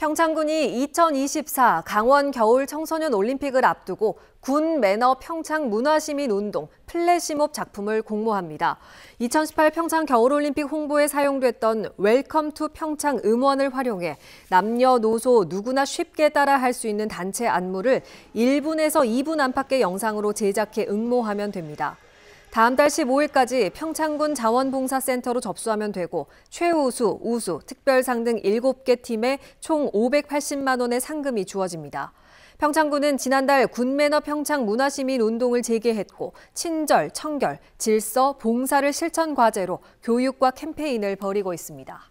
평창군이 2024 강원 겨울 청소년 올림픽을 앞두고 군 매너 평창 문화시민 운동 플래시몹 작품을 공모합니다. 2018 평창 겨울 올림픽 홍보에 사용됐던 웰컴 투 평창 음원을 활용해 남녀노소 누구나 쉽게 따라할 수 있는 단체 안무를 1분에서 2분 안팎의 영상으로 제작해 응모하면 됩니다. 다음 달 15일까지 평창군 자원봉사센터로 접수하면 되고 최우수, 우수, 특별상 등 7개 팀에 총 580만 원의 상금이 주어집니다. 평창군은 지난달 군매너 평창 문화시민 운동을 재개했고 친절, 청결, 질서, 봉사를 실천 과제로 교육과 캠페인을 벌이고 있습니다.